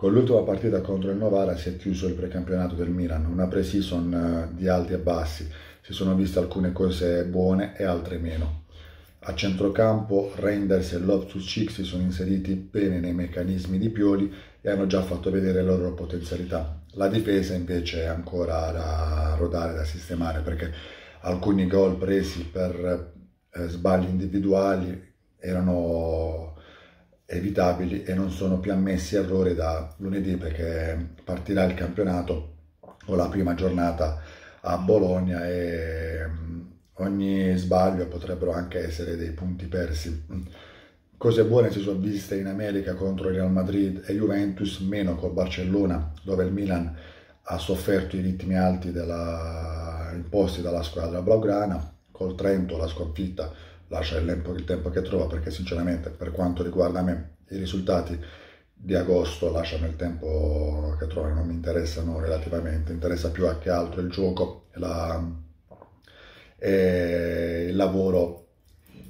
Con l'ultima partita contro il Novara si è chiuso il precampionato del Milan, una pre-season eh, di alti e bassi, si sono viste alcune cose buone e altre meno. A centrocampo Reinders e Loftus-Cheek si sono inseriti bene nei meccanismi di Pioli e hanno già fatto vedere le loro potenzialità. La difesa invece è ancora da rodare, da sistemare perché alcuni gol presi per eh, sbagli individuali erano evitabili e non sono più ammessi errori da lunedì perché partirà il campionato o la prima giornata a Bologna e mm, ogni sbaglio potrebbero anche essere dei punti persi. Cose buone si sono viste in America contro il Real Madrid e Juventus, meno col Barcellona, dove il Milan ha sofferto i ritmi alti della... imposti dalla squadra blaugrana, col Trento la sconfitta lascia il tempo, il tempo che trova perché sinceramente per quanto riguarda me i risultati di agosto lasciano il tempo che trova, non mi interessano relativamente, interessa più a che altro il gioco la, e il lavoro,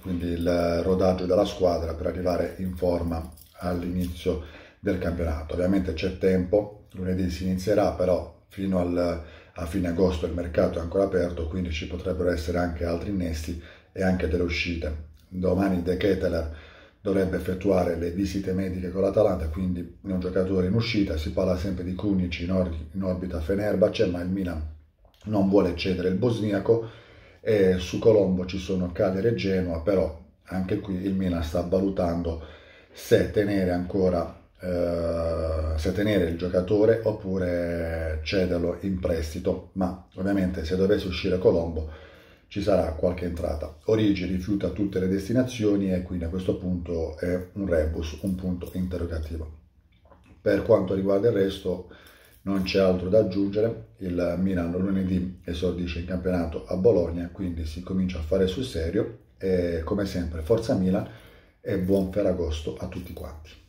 quindi il rodaggio della squadra per arrivare in forma all'inizio del campionato. Ovviamente c'è tempo, lunedì si inizierà, però fino al, a fine agosto il mercato è ancora aperto, quindi ci potrebbero essere anche altri innesti e anche delle uscite. Domani De Keteler dovrebbe effettuare le visite mediche con l'Atalanta, quindi è un giocatore in uscita, si parla sempre di Kunic in, or- in orbita Fenerbahce, ma il Milan non vuole cedere il bosniaco e su Colombo ci sono Cagliari e Genoa, però anche qui il Milan sta valutando se tenere ancora eh, se tenere il giocatore oppure cederlo in prestito, ma ovviamente se dovesse uscire Colombo ci sarà qualche entrata. Origi rifiuta tutte le destinazioni e quindi a questo punto è un rebus, un punto interrogativo. Per quanto riguarda il resto non c'è altro da aggiungere, il Milano lunedì esordisce in campionato a Bologna, quindi si comincia a fare sul serio e come sempre forza Milan e buon Ferragosto a tutti quanti.